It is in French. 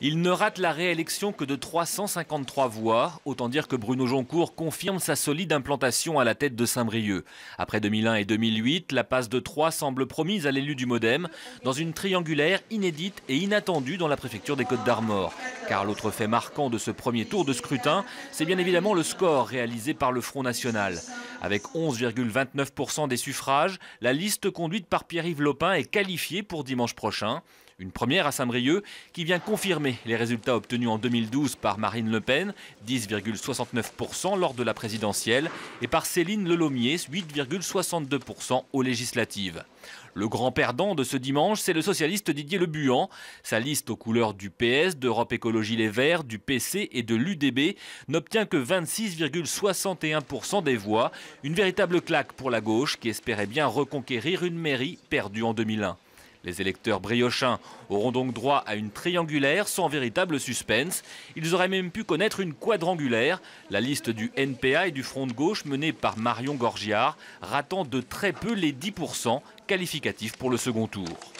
Il ne rate la réélection que de 353 voix, autant dire que Bruno Joncourt confirme sa solide implantation à la tête de Saint-Brieuc. Après 2001 et 2008, la passe de Troyes semble promise à l'élu du Modem, dans une triangulaire inédite et inattendue dans la préfecture des Côtes-d'Armor. Car l'autre fait marquant de ce premier tour de scrutin, c'est bien évidemment le score réalisé par le Front National. Avec 11,29% des suffrages, la liste conduite par Pierre-Yves Lopin est qualifiée pour dimanche prochain. Une première à Saint-Brieuc qui vient confirmer les résultats obtenus en 2012 par Marine Le Pen, 10,69% lors de la présidentielle, et par Céline Lelomier, 8,62% aux législatives. Le grand perdant de ce dimanche, c'est le socialiste Didier Le Buant. Sa liste aux couleurs du PS, d'Europe écologique, les Verts, du PC et de l'UDB, n'obtient que 26,61% des voix. Une véritable claque pour la gauche qui espérait bien reconquérir une mairie perdue en 2001. Les électeurs briochins auront donc droit à une triangulaire sans véritable suspense. Ils auraient même pu connaître une quadrangulaire. La liste du NPA et du Front de gauche menée par Marion Gorgiard ratant de très peu les 10% qualificatifs pour le second tour.